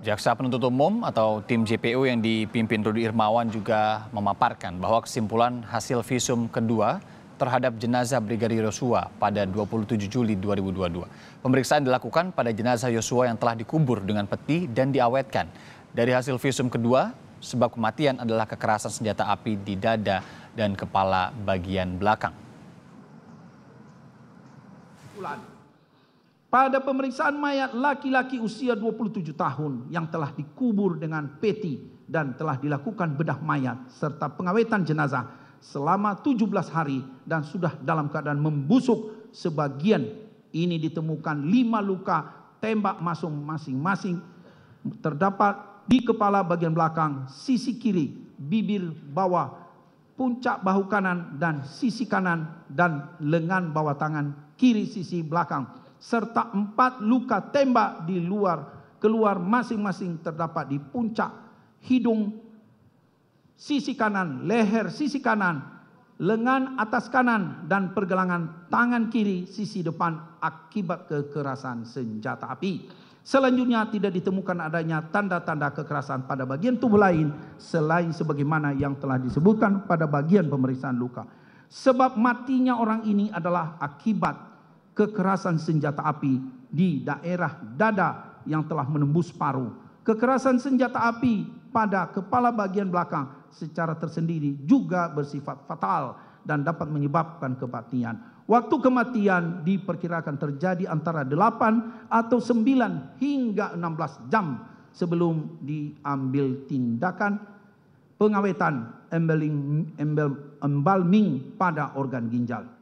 Jaksa penuntut umum atau tim JPU yang dipimpin Rudi Irmawan juga memaparkan bahwa kesimpulan hasil visum kedua terhadap jenazah Brigadir Yosua pada 27 Juli 2022. Pemeriksaan dilakukan pada jenazah Yosua yang telah dikubur dengan peti dan diawetkan. Dari hasil visum kedua, sebab kematian adalah kekerasan senjata api di dada dan kepala bagian belakang. Pada pemeriksaan mayat laki-laki usia 27 tahun yang telah dikubur dengan peti dan telah dilakukan bedah mayat serta pengawetan jenazah selama 17 hari dan sudah dalam keadaan membusuk sebagian ini ditemukan lima luka tembak masuk masing-masing terdapat di kepala bagian belakang, sisi kiri, bibir bawah, puncak bahu kanan dan sisi kanan dan lengan bawah tangan kiri sisi belakang serta empat luka tembak di luar keluar masing-masing terdapat di puncak hidung sisi kanan, leher sisi kanan, lengan atas kanan dan pergelangan tangan kiri sisi depan akibat kekerasan senjata api. Selanjutnya tidak ditemukan adanya tanda-tanda kekerasan pada bagian tubuh lain selain sebagaimana yang telah disebutkan pada bagian pemeriksaan luka. Sebab matinya orang ini adalah akibat kekerasan senjata api di daerah dada yang telah menembus paru, kekerasan senjata api pada kepala bagian belakang secara tersendiri juga bersifat fatal dan dapat menyebabkan kematian. Waktu kematian diperkirakan terjadi antara 8 atau 9 hingga 16 jam sebelum diambil tindakan pengawetan embalming, embalming pada organ ginjal.